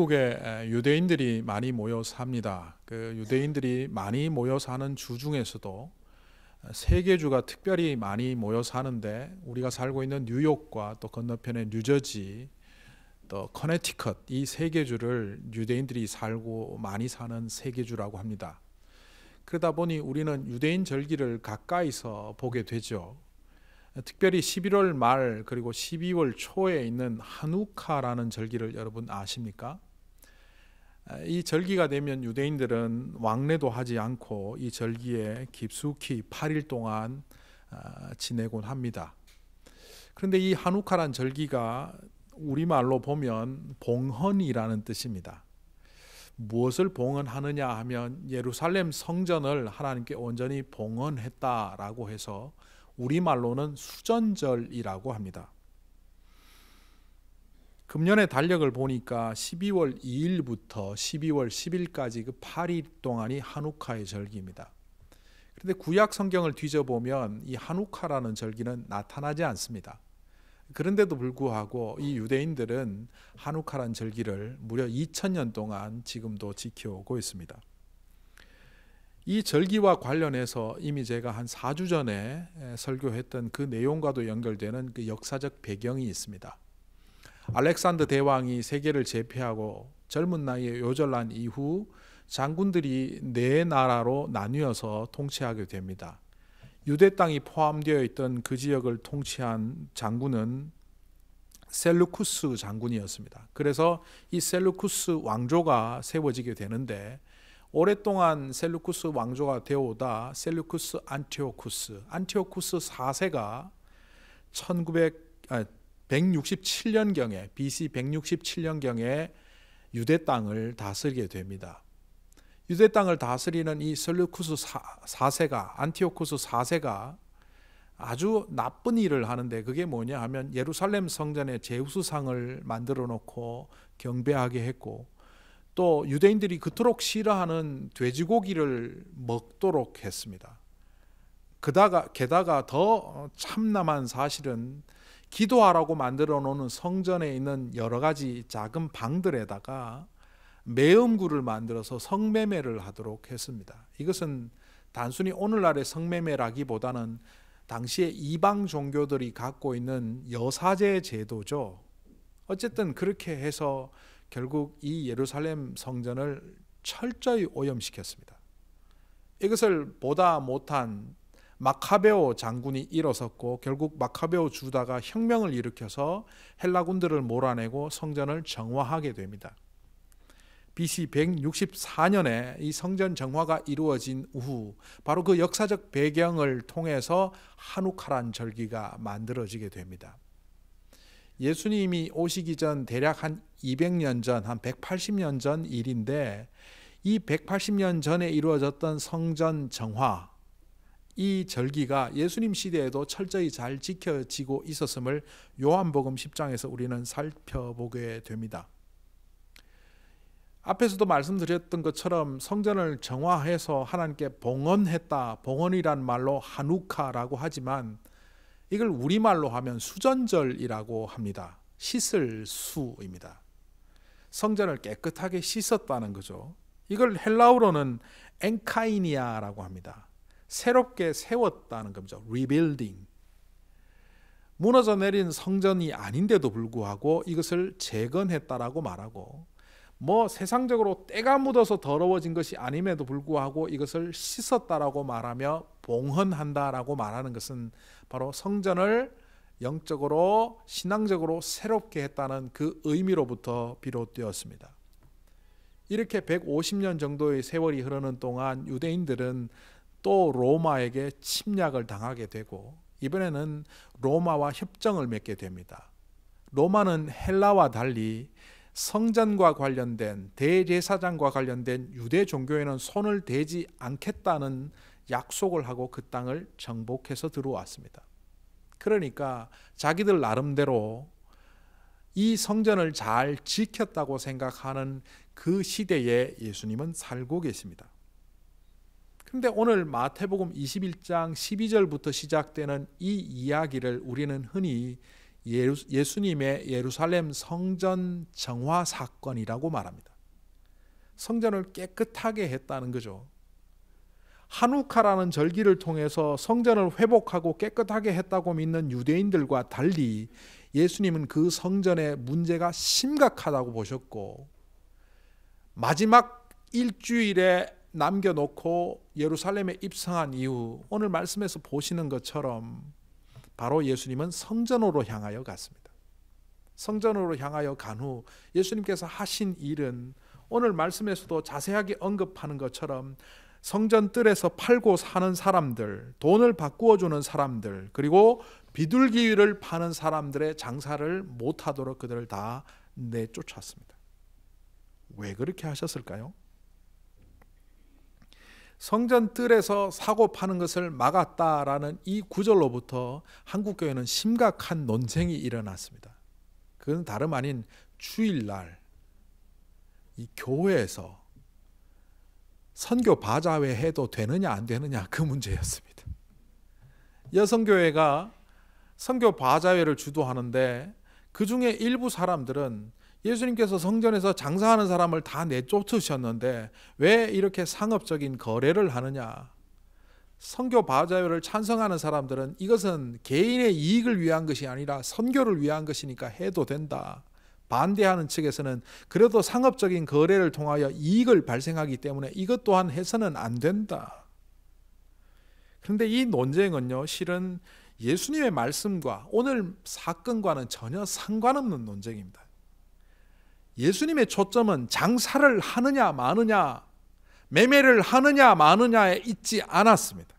미국에 유대인들이 많이 모여 삽니다. 그 유대인들이 많이 모여 사는 주 중에서도 세계주가 특별히 많이 모여 사는데 우리가 살고 있는 뉴욕과 또 건너편의 뉴저지 또 커네티컷 이 세계주를 유대인들이 살고 많이 사는 세계주라고 합니다. 그러다 보니 우리는 유대인 절기를 가까이서 보게 되죠. 특별히 11월 말 그리고 12월 초에 있는 한우카라는 절기를 여러분 아십니까? 아, 이 절기가 되면 유대인들은 왕래도 하지 않고 이 절기에 깊숙이 8일 동안 아, 지내곤 합니다. 그런데 이 하누카란 절기가 우리말로 보면 봉헌이라는 뜻입니다. 무엇을 봉헌하느냐 하면 예루살렘 성전을 하나님께 온전히 봉헌했다라고 해서 우리말로는 수전절이라고 합니다. 금년의 달력을 보니까 12월 2일부터 12월 10일까지 그 8일 동안이 한우카의 절기입니다. 그런데 구약 성경을 뒤져보면 이 한우카라는 절기는 나타나지 않습니다. 그런데도 불구하고 이 유대인들은 한우카라는 절기를 무려 2000년 동안 지금도 지켜오고 있습니다. 이 절기와 관련해서 이미 제가 한 4주 전에 설교했던 그 내용과도 연결되는 그 역사적 배경이 있습니다. 알렉산더 대왕이 세계를 제패하고 젊은 나이에 요절난 이후 장군들이 네 나라로 나뉘어서 통치하게 됩니다. 유대 땅이 포함되어 있던 그 지역을 통치한 장군은 셀루쿠스 장군이었습니다. 그래서 이 셀루쿠스 왕조가 세워지게 되는데 오랫동안 셀루쿠스 왕조가 되어오다 셀루쿠스 안티오쿠스 안티오쿠스 4세가 1900 아, 167년경에 BC 167년경에 유대 땅을 다스리게 됩니다. 유대 땅을 다스리는 이 설루쿠스 4세가 안티오쿠스 4세가 아주 나쁜 일을 하는데 그게 뭐냐 하면 예루살렘 성전에 제우스상을 만들어 놓고 경배하게 했고 또 유대인들이 그토록 싫어하는 돼지고기를 먹도록 했습니다. 그다가 게다가 더 참남한 사실은 기도하라고 만들어 놓은 성전에 있는 여러 가지 작은 방들에다가 매음구를 만들어서 성매매를 하도록 했습니다. 이것은 단순히 오늘날의 성매매라기보다는 당시의 이방 종교들이 갖고 있는 여사제 제도죠. 어쨌든 그렇게 해서 결국 이 예루살렘 성전을 철저히 오염시켰습니다. 이것을 보다 못한 마카베오 장군이 일어섰고 결국 마카베오 주다가 혁명을 일으켜서 헬라군들을 몰아내고 성전을 정화하게 됩니다. BC 164년에 이 성전 정화가 이루어진 후 바로 그 역사적 배경을 통해서 한우카란 절기가 만들어지게 됩니다. 예수님이 오시기 전 대략 한 200년 전, 한 180년 전 일인데 이 180년 전에 이루어졌던 성전 정화, 이 절기가 예수님 시대에도 철저히 잘 지켜지고 있었음을 요한복음 10장에서 우리는 살펴보게 됩니다. 앞에서도 말씀드렸던 것처럼 성전을 정화해서 하나님께 봉헌했다. 봉헌이란 말로 한우카라고 하지만 이걸 우리말로 하면 수전절이라고 합니다. 씻을 수입니다. 성전을 깨끗하게 씻었다는 거죠. 이걸 헬라우로는 엔카이니아라고 합니다. 새롭게 세웠다는 겁니다. rebuilding. 무너져 내린 성전이 아닌데도 불구하고 이것을 재건했다라고 말하고 뭐 세상적으로 때가 묻어서 더러워진 것이 아님에도 불구하고 이것을 씻었다라고 말하며 봉헌한다라고 말하는 것은 바로 성전을 영적으로 신앙적으로 새롭게 했다는 그 의미로부터 비롯되었습니다. 이렇게 150년 정도의 세월이 흐르는 동안 유대인들은 또 로마에게 침략을 당하게 되고 이번에는 로마와 협정을 맺게 됩니다. 로마는 헬라와 달리 성전과 관련된 대제사장과 관련된 유대 종교에는 손을 대지 않겠다는 약속을 하고 그 땅을 정복해서 들어왔습니다. 그러니까 자기들 나름대로 이 성전을 잘 지켰다고 생각하는 그 시대에 예수님은 살고 계십니다. 근데 오늘 마태복음 21장 12절부터 시작되는 이 이야기를 우리는 흔히 예수님의 예루살렘 성전 정화 사건이라고 말합니다. 성전을 깨끗하게 했다는 거죠. 한우카라는 절기를 통해서 성전을 회복하고 깨끗하게 했다고 믿는 유대인들과 달리 예수님은 그 성전의 문제가 심각하다고 보셨고 마지막 일주일에 남겨놓고 예루살렘에 입성한 이후 오늘 말씀에서 보시는 것처럼 바로 예수님은 성전으로 향하여 갔습니다. 성전으로 향하여 간 후 예수님께서 하신 일은 오늘 말씀에서도 자세하게 언급하는 것처럼 성전 뜰에서 팔고 사는 사람들, 돈을 바꾸어 주는 사람들, 그리고 비둘기를 파는 사람들의 장사를 못하도록 그들을 다 내쫓았습니다. 왜 그렇게 하셨을까요? 성전 뜰에서 사고 파는 것을 막았다라는 이 구절로부터 한국 교회는 심각한 논쟁이 일어났습니다. 그건 다름 아닌 주일날 이 교회에서 선교 바자회 해도 되느냐 안 되느냐 그 문제였습니다. 여성교회가 선교 바자회를 주도하는데 그 중에 일부 사람들은 예수님께서 성전에서 장사하는 사람을 다 내쫓으셨는데 왜 이렇게 상업적인 거래를 하느냐? 선교 바자회를 찬성하는 사람들은 이것은 개인의 이익을 위한 것이 아니라 선교를 위한 것이니까 해도 된다. 반대하는 측에서는 그래도 상업적인 거래를 통하여 이익을 발생하기 때문에 이것 또한 해서는 안 된다. 그런데 이 논쟁은요, 실은 예수님의 말씀과 오늘 사건과는 전혀 상관없는 논쟁입니다. 예수님의 초점은 장사를 하느냐 마느냐, 매매를 하느냐 마느냐에 있지 않았습니다.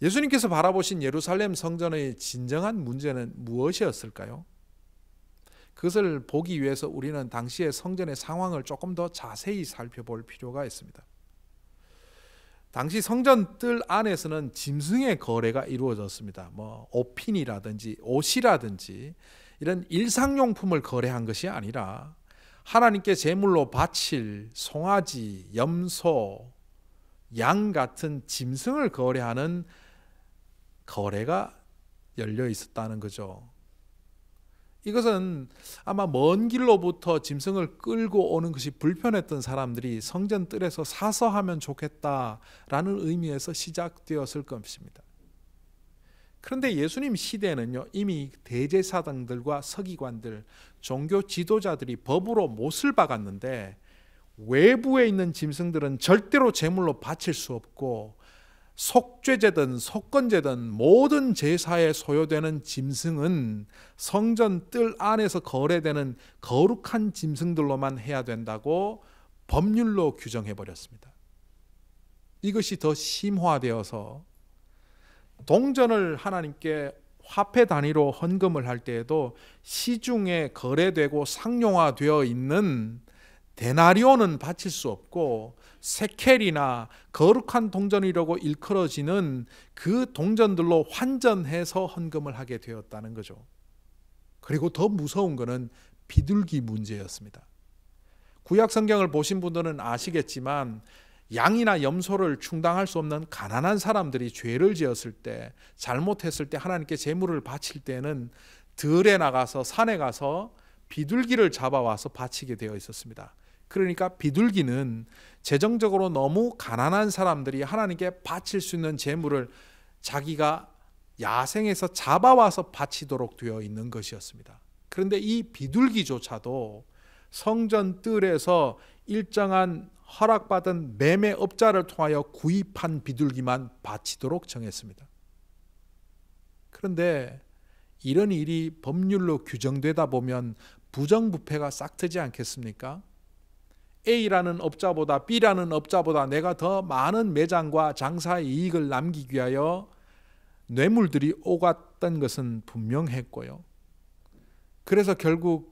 예수님께서 바라보신 예루살렘 성전의 진정한 문제는 무엇이었을까요? 그것을 보기 위해서 우리는 당시의 성전의 상황을 조금 더 자세히 살펴볼 필요가 있습니다. 당시 성전 뜰 안에서는 짐승의 거래가 이루어졌습니다. 뭐 오핀이라든지 옷이라든지 이런 일상용품을 거래한 것이 아니라 하나님께 제물로 바칠 송아지, 염소, 양 같은 짐승을 거래하는 거래가 열려 있었다는 거죠. 이것은 아마 먼 길로부터 짐승을 끌고 오는 것이 불편했던 사람들이 성전 뜰에서 사서 하면 좋겠다라는 의미에서 시작되었을 것입니다. 그런데 예수님 시대에는요 이미 대제사장들과 서기관들 종교 지도자들이 법으로 못을 박았는데 외부에 있는 짐승들은 절대로 제물로 바칠 수 없고 속죄제든 속건제든 모든 제사에 소요되는 짐승은 성전 뜰 안에서 거래되는 거룩한 짐승들로만 해야 된다고 법률로 규정해 버렸습니다. 이것이 더 심화되어서 동전을 하나님께 화폐 단위로 헌금을 할 때에도 시중에 거래되고 상용화되어 있는 데나리온은 바칠 수 없고 세켈이나 거룩한 동전이라고 일컬어지는 그 동전들로 환전해서 헌금을 하게 되었다는 거죠. 그리고 더 무서운 것은 비둘기 문제였습니다. 구약 성경을 보신 분들은 아시겠지만 양이나 염소를 충당할 수 없는 가난한 사람들이 죄를 지었을 때 잘못했을 때 하나님께 제물을 바칠 때는 들에 나가서 산에 가서 비둘기를 잡아와서 바치게 되어 있었습니다. 그러니까 비둘기는 재정적으로 너무 가난한 사람들이 하나님께 바칠 수 있는 제물을 자기가 야생에서 잡아와서 바치도록 되어 있는 것이었습니다. 그런데 이 비둘기조차도 성전 뜰에서 일정한 허락받은 매매업자를 통하여 구입한 비둘기만 바치도록 정했습니다. 그런데 이런 일이 법률로 규정되다 보면 부정부패가 싹트지 않겠습니까? A라는 업자보다 B라는 업자보다 내가 더 많은 매장과 장사의 이익을 남기기 위하여 뇌물들이 오갔던 것은 분명했고요. 그래서 결국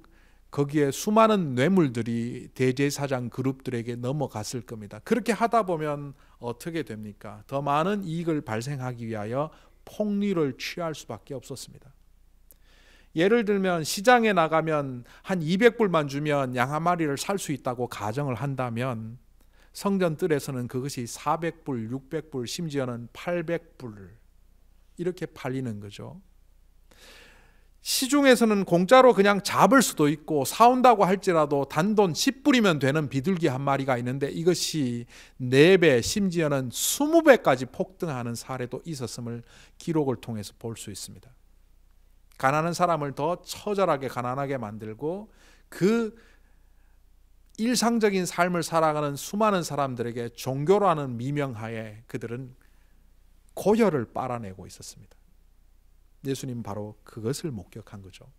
거기에 수많은 뇌물들이 대제사장 그룹들에게 넘어갔을 겁니다. 그렇게 하다 보면 어떻게 됩니까? 더 많은 이익을 발생하기 위하여 폭리를 취할 수밖에 없었습니다. 예를 들면 시장에 나가면 한 200불만 주면 양한 마리를 살 수 있다고 가정을 한다면 성전 뜰에서는 그것이 400불, 600불, 심지어는 800불 이렇게 팔리는 거죠. 시중에서는 공짜로 그냥 잡을 수도 있고 사온다고 할지라도 단돈 10불이면 되는 비둘기 한 마리가 있는데 이것이 4배 심지어는 20배까지 폭등하는 사례도 있었음을 기록을 통해서 볼 수 있습니다. 가난한 사람을 더 처절하게 가난하게 만들고 그 일상적인 삶을 살아가는 수많은 사람들에게 종교라는 미명하에 그들은 고혈을 빨아내고 있었습니다. 예수님 바로 그것을 목격한 거죠.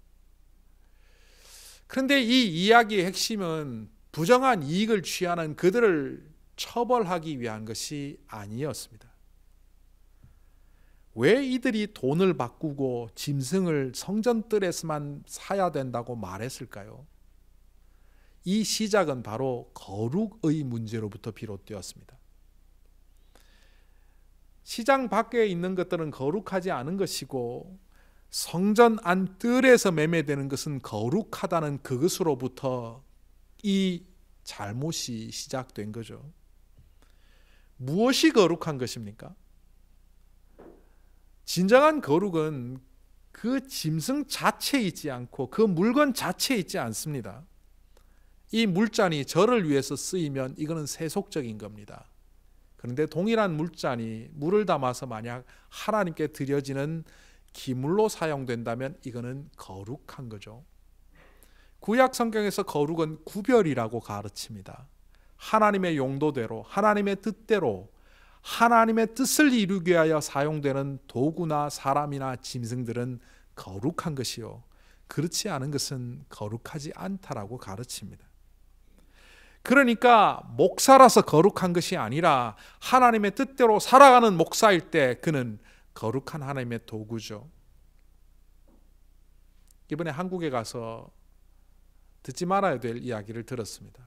그런데 이 이야기의 핵심은 부정한 이익을 취하는 그들을 처벌하기 위한 것이 아니었습니다. 왜 이들이 돈을 바꾸고 짐승을 성전뜰에서만 사야 된다고 말했을까요? 이 시작은 바로 거룩의 문제로부터 비롯되었습니다. 시장 밖에 있는 것들은 거룩하지 않은 것이고 성전 안 뜰에서 매매되는 것은 거룩하다는 그것으로부터 이 잘못이 시작된 거죠. 무엇이 거룩한 것입니까? 진정한 거룩은 그 짐승 자체에 있지 않고 그 물건 자체에 있지 않습니다. 이 물잔이 저를 위해서 쓰이면 이거는 세속적인 겁니다. 그런데 동일한 물잔이 물을 담아서 만약 하나님께 드려지는 기물로 사용된다면 이거는 거룩한 거죠. 구약 성경에서 거룩은 구별이라고 가르칩니다. 하나님의 용도대로, 하나님의 뜻대로, 하나님의 뜻을 이루기 위하여 사용되는 도구나 사람이나 짐승들은 거룩한 것이요. 그렇지 않은 것은 거룩하지 않다라고 가르칩니다. 그러니까 목사라서 거룩한 것이 아니라 하나님의 뜻대로 살아가는 목사일 때 그는 거룩한 하나님의 도구죠. 이번에 한국에 가서 듣지 말아야 될 이야기를 들었습니다.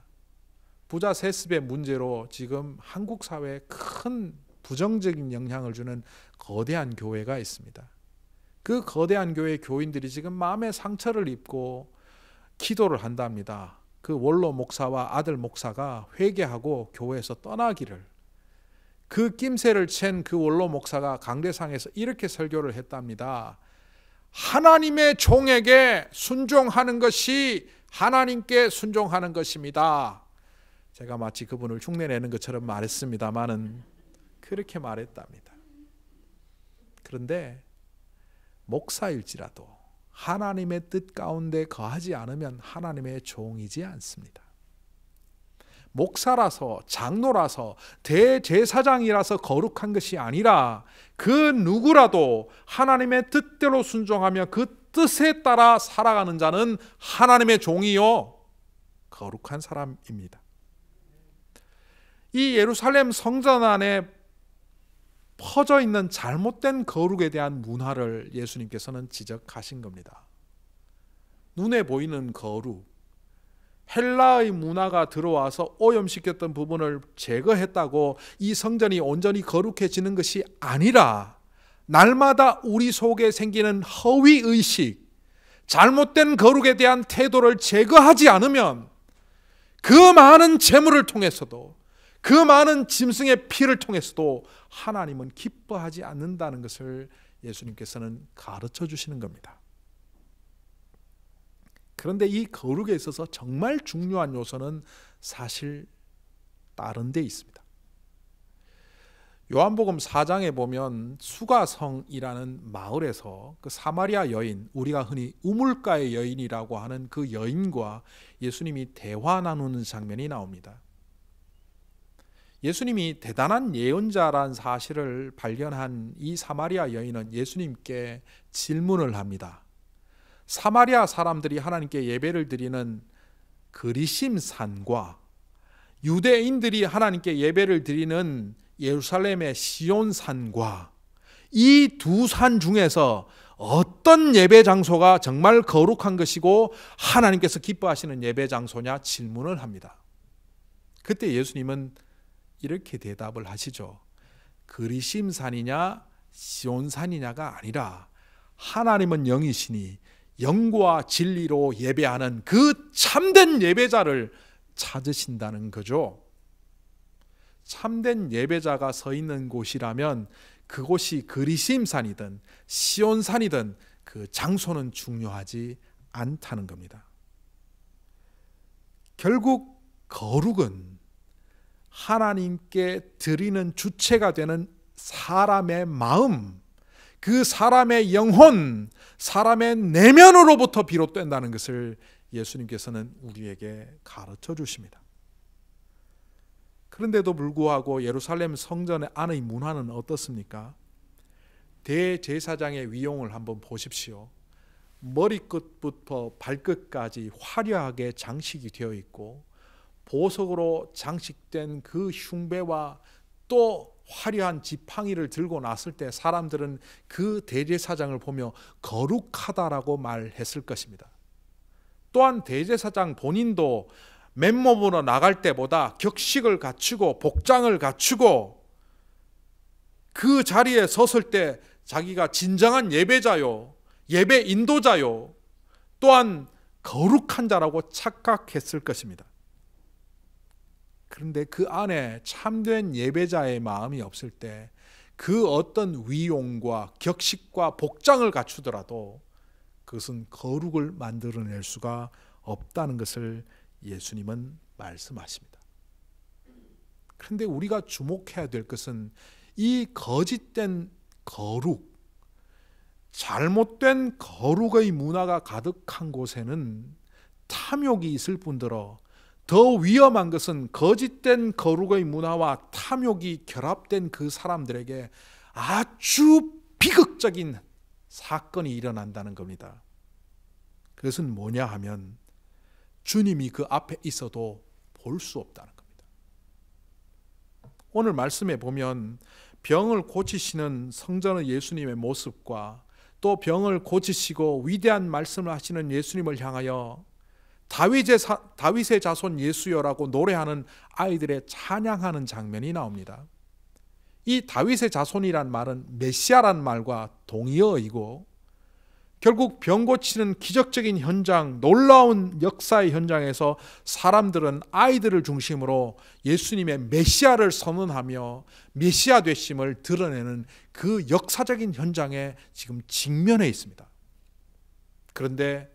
부자 세습의 문제로 지금 한국 사회에 큰 부정적인 영향을 주는 거대한 교회가 있습니다. 그 거대한 교회 교인들이 지금 마음의 상처를 입고 기도를 한답니다. 그 원로 목사와 아들 목사가 회개하고 교회에서 떠나기를 그 낌새를 챈 그 원로 목사가 강대상에서 이렇게 설교를 했답니다. 하나님의 종에게 순종하는 것이 하나님께 순종하는 것입니다. 제가 마치 그분을 흉내내는 것처럼 말했습니다만은 그렇게 말했답니다. 그런데 목사일지라도 하나님의 뜻 가운데 거하지 않으면 하나님의 종이지 않습니다. 목사라서 장로라서 대제사장이라서 거룩한 것이 아니라 그 누구라도 하나님의 뜻대로 순종하며 그 뜻에 따라 살아가는 자는 하나님의 종이요 거룩한 사람입니다. 이 예루살렘 성전 안에 퍼져 있는 잘못된 거룩에 대한 문화를 예수님께서는 지적하신 겁니다. 눈에 보이는 거룩, 헬라의 문화가 들어와서 오염시켰던 부분을 제거했다고 이 성전이 온전히 거룩해지는 것이 아니라 날마다 우리 속에 생기는 허위 의식, 잘못된 거룩에 대한 태도를 제거하지 않으면 그 많은 재물을 통해서도 그 많은 짐승의 피를 통해서도 하나님은 기뻐하지 않는다는 것을 예수님께서는 가르쳐 주시는 겁니다. 그런데 이 거룩에 있어서 정말 중요한 요소는 사실 다른 데 있습니다. 요한복음 4장에 보면 수가성이라는 마을에서 그 사마리아 여인, 우리가 흔히 우물가의 여인이라고 하는 그 여인과 예수님이 대화 나누는 장면이 나옵니다. 예수님이 대단한 예언자란 사실을 발견한 이 사마리아 여인은 예수님께 질문을 합니다. 사마리아 사람들이 하나님께 예배를 드리는 그리심 산과 유대인들이 하나님께 예배를 드리는 예루살렘의 시온 산과 이 두 산 중에서 어떤 예배 장소가 정말 거룩한 것이고 하나님께서 기뻐하시는 예배 장소냐 질문을 합니다. 그때 예수님은 이렇게 대답을 하시죠. 그리심산이냐 시온산이냐가 아니라 하나님은 영이시니 영과 진리로 예배하는 그 참된 예배자를 찾으신다는 거죠. 참된 예배자가 서 있는 곳이라면 그곳이 그리심산이든 시온산이든 그 장소는 중요하지 않다는 겁니다. 결국 거룩은 하나님께 드리는 주체가 되는 사람의 마음, 그 사람의 영혼, 사람의 내면으로부터 비롯된다는 것을 예수님께서는 우리에게 가르쳐 주십니다. 그런데도 불구하고 예루살렘 성전 의 안의 문화는 어떻습니까? 대제사장의 위용을 한번 보십시오. 머리끝부터 발끝까지 화려하게 장식이 되어 있고 보석으로 장식된 그 흉배와 또 화려한 지팡이를 들고 났을 때 사람들은 그 대제사장을 보며 거룩하다라고 말했을 것입니다. 또한 대제사장 본인도 맨몸으로 나갈 때보다 격식을 갖추고 복장을 갖추고 그 자리에 섰을 때 자기가 진정한 예배자요, 예배 인도자요, 또한 거룩한 자라고 착각했을 것입니다. 그런데 그 안에 참된 예배자의 마음이 없을 때 그 어떤 위용과 격식과 복장을 갖추더라도 그것은 거룩을 만들어낼 수가 없다는 것을 예수님은 말씀하십니다. 그런데 우리가 주목해야 될 것은 이 거짓된 거룩, 잘못된 거룩의 문화가 가득한 곳에는 탐욕이 있을 뿐더러 더 위험한 것은 거짓된 거룩의 문화와 탐욕이 결합된 그 사람들에게 아주 비극적인 사건이 일어난다는 겁니다. 그것은 뭐냐 하면 주님이 그 앞에 있어도 볼 수 없다는 겁니다. 오늘 말씀에 보면 병을 고치시는 성전의 예수님의 모습과 또 병을 고치시고 위대한 말씀을 하시는 예수님을 향하여 다윗의, 사, 다윗의 자손 예수여라고 노래하는 아이들의 찬양하는 장면이 나옵니다. 이 다윗의 자손이란 말은 메시아란 말과 동의어이고 결국 병 고치는 기적적인 현장, 놀라운 역사의 현장에서 사람들은 아이들을 중심으로 예수님의 메시아를 선언하며 메시아 되심을 드러내는 그 역사적인 현장에 지금 직면해 있습니다. 그런데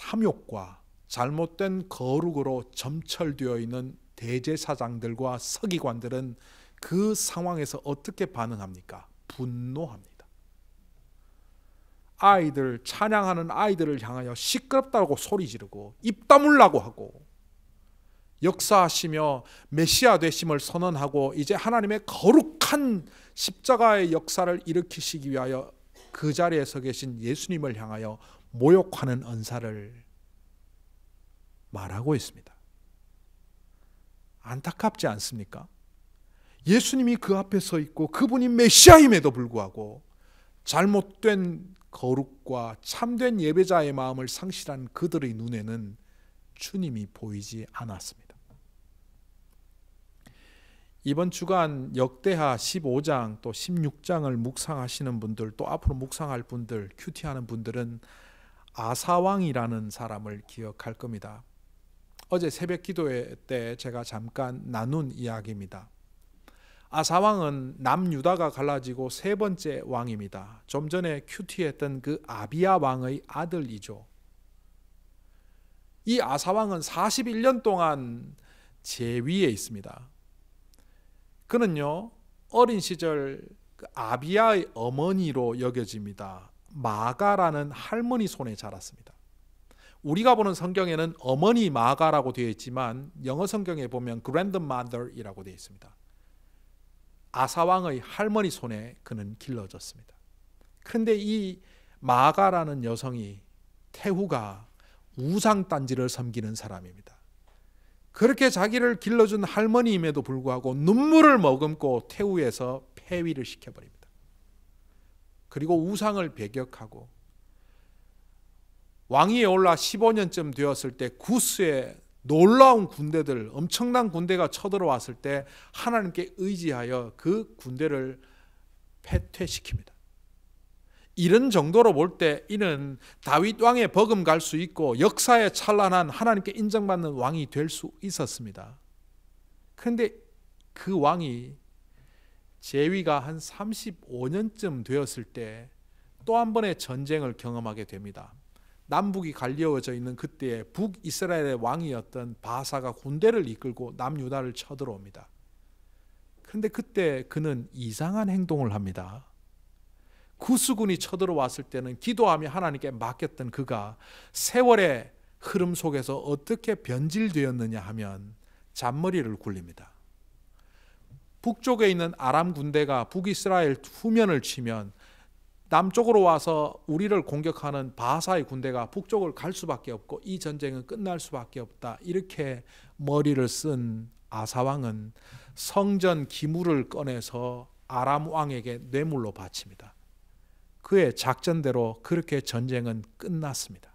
탐욕과 잘못된 거룩으로 점철되어 있는 대제사장들과 서기관들은 그 상황에서 어떻게 반응합니까? 분노합니다. 아이들 찬양하는 아이들을 향하여 시끄럽다고 소리 지르고 입 다물라고 하고 역사하시며 메시아 되심을 선언하고 이제 하나님의 거룩한 십자가의 역사를 일으키시기 위하여 그 자리에 서 계신 예수님을 향하여 모욕하는 언사를 말하고 있습니다. 안타깝지 않습니까? 예수님이 그 앞에 서 있고 그분이 메시아임에도 불구하고 잘못된 거룩과 참된 예배자의 마음을 상실한 그들의 눈에는 주님이 보이지 않았습니다. 이번 주간 역대하 15장 또 16장을 묵상하시는 분들 또 앞으로 묵상할 분들 큐티하는 분들은 아사왕이라는 사람을 기억할 겁니다. 어제 새벽 기도회 때 제가 잠깐 나눈 이야기입니다. 아사왕은 남유다가 갈라지고 세 번째 왕입니다. 좀 전에 큐티했던 그 아비야 왕의 아들이죠. 이 아사왕은 41년 동안 제위에 있습니다. 그는요, 어린 시절 그 아비야의 어머니로 여겨집니다. 마가라는 할머니 손에 자랐습니다. 우리가 보는 성경에는 어머니 마가라고 되어 있지만 영어 성경에 보면 grandmother이라고 되어 있습니다. 아사왕의 할머니 손에 그는 길러졌습니다. 그런데 이 마가라는 여성이 태후가 우상단지를 섬기는 사람입니다. 그렇게 자기를 길러준 할머니임에도 불구하고 눈물을 머금고 태후에서 폐위를 시켜버립니다. 그리고 우상을 배격하고 왕위에 올라 15년쯤 되었을 때 구스의 놀라운 군대들 엄청난 군대가 쳐들어왔을 때 하나님께 의지하여 그 군대를 패퇴시킵니다. 이런 정도로 볼 때 이는 다윗 왕의 버금갈 수 있고 역사에 찬란한 하나님께 인정받는 왕이 될 수 있었습니다. 그런데 그 왕이 제위가 한 35년쯤 되었을 때 또 한 번의 전쟁을 경험하게 됩니다. 남북이 갈려져 있는 그때에 북이스라엘의 왕이었던 바사가 군대를 이끌고 남유다를 쳐들어옵니다. 그런데 그때 그는 이상한 행동을 합니다. 구수군이 쳐들어왔을 때는 기도하며 하나님께 맡겼던 그가 세월의 흐름 속에서 어떻게 변질되었느냐 하면 잔머리를 굴립니다. 북쪽에 있는 아람 군대가 북이스라엘 후면을 치면 남쪽으로 와서 우리를 공격하는 바사의 군대가 북쪽을 갈 수밖에 없고 이 전쟁은 끝날 수밖에 없다. 이렇게 머리를 쓴 아사왕은 성전 기물을 꺼내서 아람 왕에게 뇌물로 바칩니다. 그의 작전대로 그렇게 전쟁은 끝났습니다.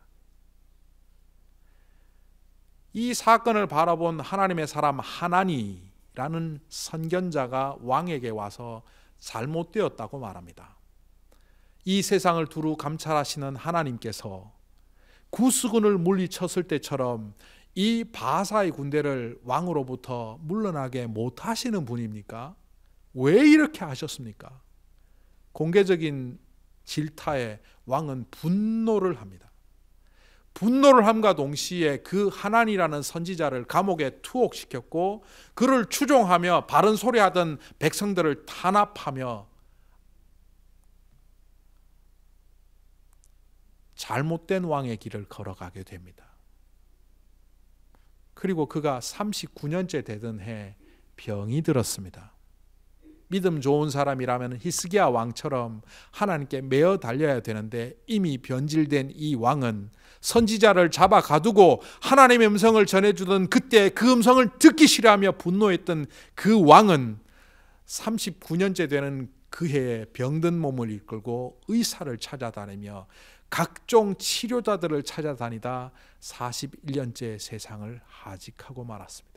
이 사건을 바라본 하나님의 사람 하나니 라는 선견자가 왕에게 와서 잘못되었다고 말합니다. 이 세상을 두루 감찰하시는 하나님께서 구수군을 물리쳤을 때처럼 이 바사의 군대를 왕으로부터 물러나게 못하시는 분입니까? 왜 이렇게 하셨습니까? 공개적인 질타에 왕은 분노를 합니다. 분노를 함과 동시에 그하나님이라는 선지자를 감옥에 투옥시켰고 그를 추종하며 바른 소리하던 백성들을 탄압하며 잘못된 왕의 길을 걸어가게 됩니다. 그리고 그가 39년째 되던 해 병이 들었습니다. 믿음 좋은 사람이라면 히스기야 왕처럼 하나님께 매어 달려야 되는데 이미 변질된 이 왕은 선지자를 잡아 가두고 하나님의 음성을 전해주던 그때 그 음성을 듣기 싫어하며 분노했던 그 왕은 39년째 되는 그해 병든 몸을 이끌고 의사를 찾아다니며 각종 치료자들을 찾아다니다 41년째 세상을 하직하고 말았습니다.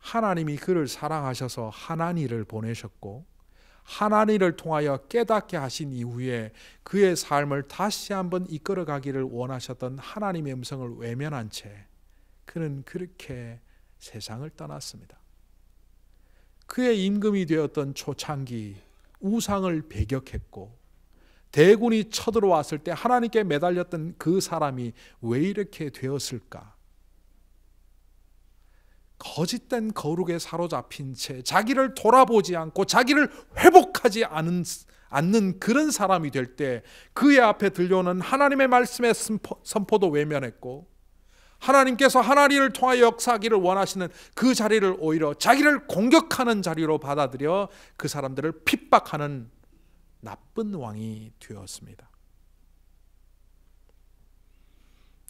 하나님이 그를 사랑하셔서 하나니를 보내셨고 하나님을 통하여 깨닫게 하신 이후에 그의 삶을 다시 한번 이끌어 가기를 원하셨던 하나님의 음성을 외면한 채 그는 그렇게 세상을 떠났습니다. 그의 임금이 되었던 초창기 우상을 배격했고 대군이 쳐들어왔을 때 하나님께 매달렸던 그 사람이 왜 이렇게 되었을까? 거짓된 거룩에 사로잡힌 채 자기를 돌아보지 않고 자기를 회복하지 않은, 않는 그런 사람이 될 때 그의 앞에 들려오는 하나님의 말씀의 선포, 도 외면했고 하나님께서 하나님을 통하여 역사하기를 원하시는 그 자리를 오히려 자기를 공격하는 자리로 받아들여 그 사람들을 핍박하는 나쁜 왕이 되었습니다.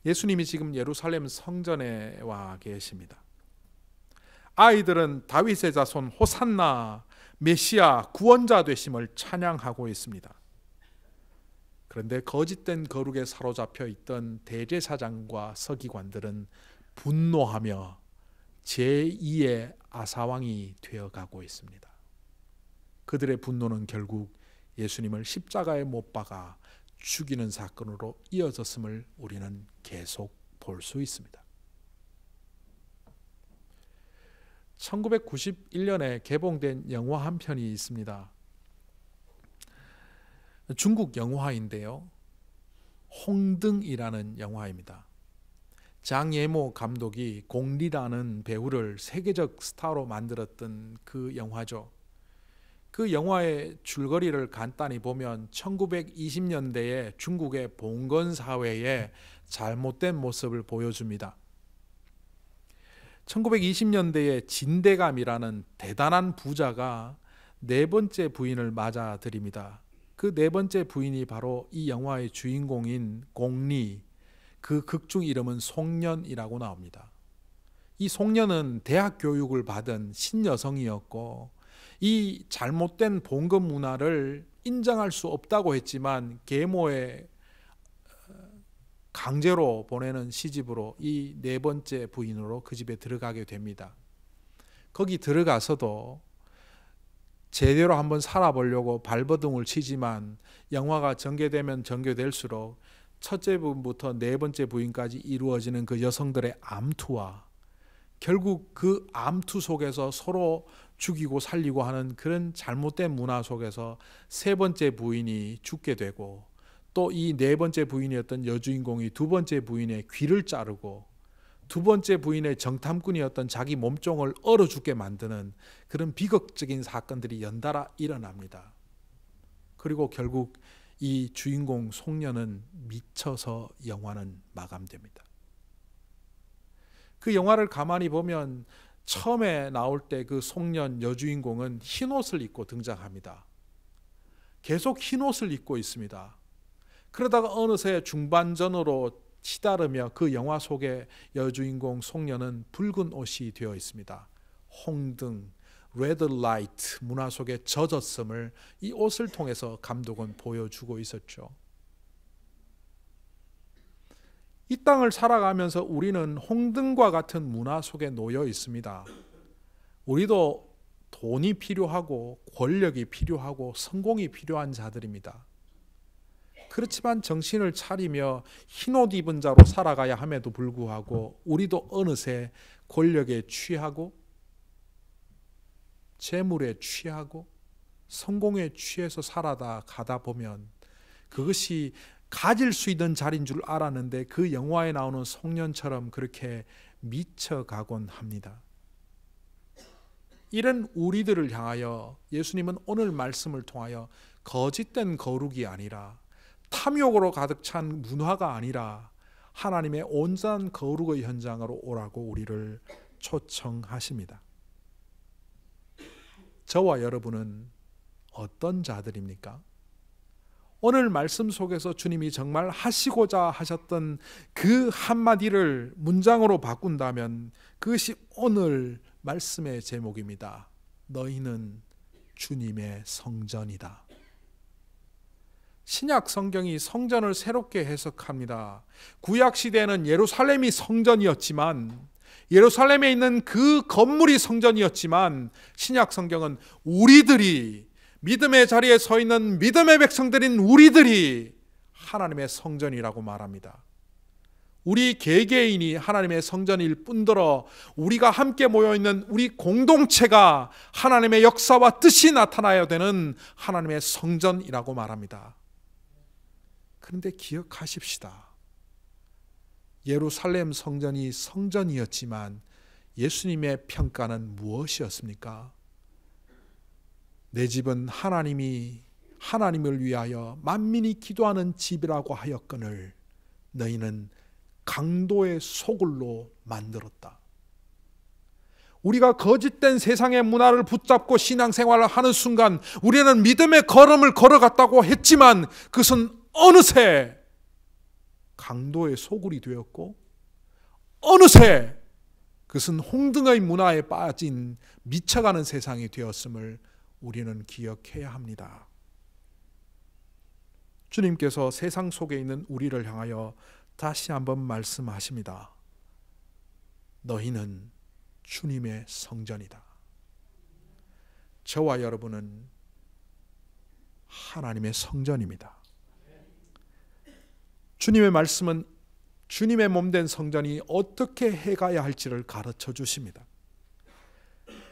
예수님이 지금 예루살렘 성전에 와 계십니다. 아이들은 다윗의 자손 호산나 메시아 구원자 되심을 찬양하고 있습니다. 그런데 거짓된 거룩에 사로잡혀 있던 대제사장과 서기관들은 분노하며 제2의 아사왕이 되어가고 있습니다. 그들의 분노는 결국 예수님을 십자가에 못 박아 죽이는 사건으로 이어졌음을 우리는 계속 볼 수 있습니다. 1991년에 개봉된 영화 한 편이 있습니다. 중국 영화인데요. 홍등이라는 영화입니다. 장예모 감독이 공리라는 배우를 세계적 스타로 만들었던 그 영화죠. 그 영화의 줄거리를 간단히 보면 1920년대에 중국의 봉건 사회의 잘못된 모습을 보여줍니다. 1920년대에 진대감이라는 대단한 부자가 네 번째 부인을 맞아들입니다. 그 네 번째 부인이 바로 이 영화의 주인공인 공리. 그 극중 이름은 송년이라고 나옵니다. 이 송년은 대학 교육을 받은 신여성이었고 이 잘못된 봉건 문화를 인정할 수 없다고 했지만 계모의 강제로 보내는 시집으로 이 네 번째 부인으로 그 집에 들어가게 됩니다. 거기 들어가서도 제대로 한번 살아보려고 발버둥을 치지만 영화가 전개되면 전개될수록 첫째 부인부터 네 번째 부인까지 이루어지는 그 여성들의 암투와 결국 그 암투 속에서 서로 죽이고 살리고 하는 그런 잘못된 문화 속에서 세 번째 부인이 죽게 되고 또이네 번째 부인이었던 여주인공이 두 번째 부인의 귀를 자르고 두 번째 부인의 정탐꾼이었던 자기 몸종을 얼어 죽게 만드는 그런 비극적인 사건들이 연달아 일어납니다. 그리고 결국 이 주인공 송년은 미쳐서 영화는 마감됩니다. 그 영화를 가만히 보면 처음에 나올 때 그 송년 여주인공은 흰 옷을 입고 등장합니다. 계속 흰 옷을 입고 있습니다. 그러다가 어느새 중반전으로 치다르며 그 영화 속의 여주인공 송년은 붉은 옷이 되어 있습니다. 홍등, 레드 라이트 문화 속에 젖었음을 이 옷을 통해서 감독은 보여주고 있었죠. 이 땅을 살아가면서 우리는 홍등과 같은 문화 속에 놓여 있습니다. 우리도 돈이 필요하고 권력이 필요하고 성공이 필요한 자들입니다. 그렇지만 정신을 차리며 흰옷 입은 자로 살아가야 함에도 불구하고 우리도 어느새 권력에 취하고 재물에 취하고 성공에 취해서 살아다 가다 보면 그것이 가질 수 있는 자리인 줄 알았는데 그 영화에 나오는 송년처럼 그렇게 미쳐가곤 합니다. 이런 우리들을 향하여 예수님은 오늘 말씀을 통하여 거짓된 거룩이 아니라 탐욕으로 가득 찬 문화가 아니라 하나님의 온전한 거룩의 현장으로 오라고 우리를 초청하십니다. 저와 여러분은 어떤 자들입니까? 오늘 말씀 속에서 주님이 정말 하시고자 하셨던 그 한마디를 문장으로 바꾼다면 그것이 오늘 말씀의 제목입니다. 너희는 주님의 성전이다. 신약 성경이 성전을 새롭게 해석합니다. 구약 시대에는 예루살렘이 성전이었지만 예루살렘에 있는 그 건물이 성전이었지만 신약 성경은 우리들이 믿음의 자리에 서 있는 믿음의 백성들인 우리들이 하나님의 성전이라고 말합니다. 우리 개개인이 하나님의 성전일 뿐더러 우리가 함께 모여 있는 우리 공동체가 하나님의 역사와 뜻이 나타나야 되는 하나님의 성전이라고 말합니다. 그런데 기억하십시다. 예루살렘 성전이 성전이었지만 예수님의 평가는 무엇이었습니까? 내 집은 하나님이 하나님을 위하여 만민이 기도하는 집이라고 하였거늘 너희는 강도의 소굴로 만들었다. 우리가 거짓된 세상의 문화를 붙잡고 신앙생활을 하는 순간 우리는 믿음의 걸음을 걸어갔다고 했지만 그것은 어느새 강도의 소굴이 되었고 어느새 그것은 홍등의 문화에 빠진 미쳐가는 세상이 되었음을 우리는 기억해야 합니다. 주님께서 세상 속에 있는 우리를 향하여 다시 한번 말씀하십니다. 너희는 주님의 성전이다. 저와 여러분은 하나님의 성전입니다. 주님의 말씀은 주님의 몸된 성전이 어떻게 해가야 할지를 가르쳐 주십니다.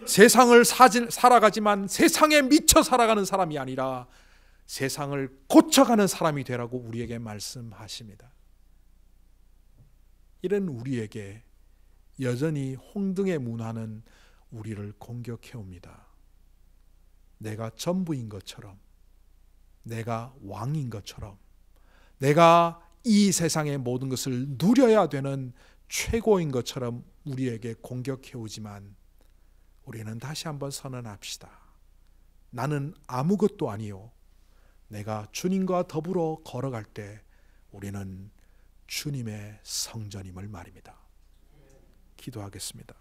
세상을 사진, 살아가지만 세상에 미쳐 살아가는 사람이 아니라 세상을 고쳐가는 사람이 되라고 우리에게 말씀하십니다. 이런 우리에게 여전히 홍등의 문화는 우리를 공격해옵니다. 내가 전부인 것처럼, 내가 왕인 것처럼, 내가 이 세상의 모든 것을 누려야 되는 최고인 것처럼 우리에게 공격해오지만 우리는 다시 한번 선언합시다. 나는 아무것도 아니요. 내가 주님과 더불어 걸어갈 때 우리는 주님의 성전임을 말입니다. 기도하겠습니다.